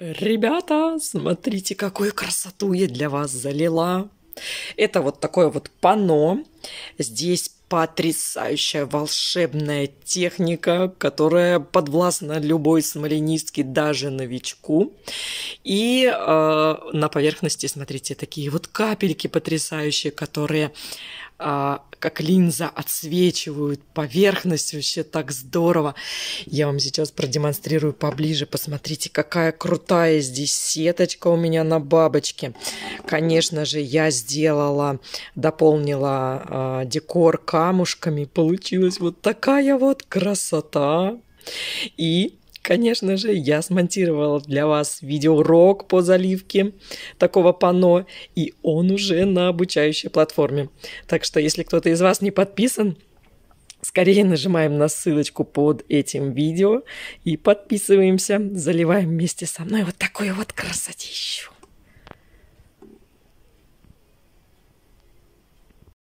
Ребята, смотрите, какую красоту я для вас залила. Это вот такое вот панно Здесь потрясающая волшебная техника, которая подвластна любой смоленистке, даже новичку. И э, на поверхности, смотрите, такие вот капельки потрясающие, которые э, как линза отсвечивают поверхность, вообще так здорово. Я вам сейчас продемонстрирую поближе, посмотрите, какая крутая здесь сеточка у меня на бабочке. Конечно же, я сделала, дополнила э, а, декор камушками. Получилась вот такая вот красота. И Конечно же, я смонтировала для вас видеоурок по заливке такого панно, и он уже на обучающей платформе. Так что, если кто-то из вас не подписан, скорее нажимаем на ссылочку под этим видео и подписываемся, заливаем вместе со мной вот такую вот красотищу.